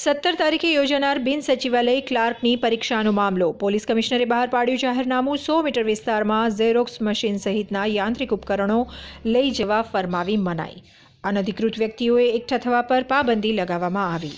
સત્તર તારીખે યોજાનાર બિન સચિવાલય ક્લાર્કની પરીક્ષાનો મામલો પોલીસ કમિશનરે બહાર પાડ્યું જાહેરનામું સો મીટર વિસ્તારમાં ઝેરોક્સ મશીન સહિતના યાંત્રિક ઉપકરણો લઈ જવા ફરમાવી મનાઈ અનધિકૃત વ્યક્તિઓએ એકઠા થવા પર પાબંદી લગાવવામાં આવી